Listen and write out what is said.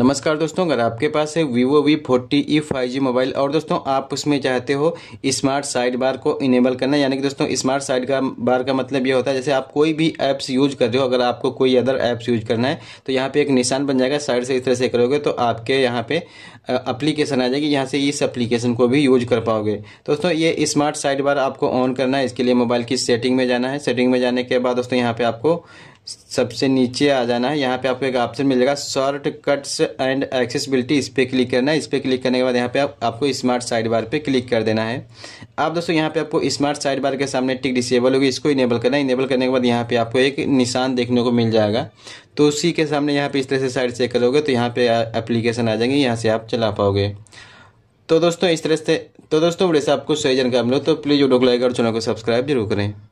नमस्कार दोस्तों अगर आपके पास है Vivo V forty E five G mobile और दोस्तों आप उसमें चाहते हो स्मार्ट साइड बार को इनेबल करना यानी कि दोस्तों स्मार्ट साइड का बार का मतलब ये होता है जैसे आप कोई भी ऐप्स यूज कर रहे हो अगर आपको कोई अदर ऐप्स यूज करना है तो यहाँ पे एक निशान बन जाएगा साइड से इस तरह से करोगे तो आपके यहाँ पे अप्लीकेशन आ जाएगी यहाँ से इस अप्लीकेशन को भी यूज कर पाओगे दोस्तों ये स्मार्ट साइड बार आपको ऑन करना है इसके लिए मोबाइल की सेटिंग में जाना है सेटिंग में जाने के बाद दोस्तों यहाँ पर आपको सबसे नीचे आ जाना है यहाँ पे आपको एक ऑप्शन मिलेगा शॉर्ट कट्स एंड एक्सेसिबिलिटी इस पर क्लिक करना है इस पर क्लिक करने के बाद यहाँ पे आप, आपको स्मार्ट साइड बार पे क्लिक कर देना है आप दोस्तों यहाँ पे आपको स्मार्ट साइड बार के सामने टिक डिसेबल होगी इसको इनेबल करना है इनेबल करने के बाद यहाँ पे आपको एक निशान देखने को मिल जाएगा तो उसी के सामने यहाँ पे इस तरह से साइड से करोगे तो यहाँ पे अप्लीकेशन आ जाएंगे यहाँ से आप चला पाओगे तो दोस्तों इस तरह से तो दोस्तों बड़े से आपको सही जानकारी मिलो तो प्लीज़ वीडियो को लाइक और चैनल को सब्सक्राइब जरूर करें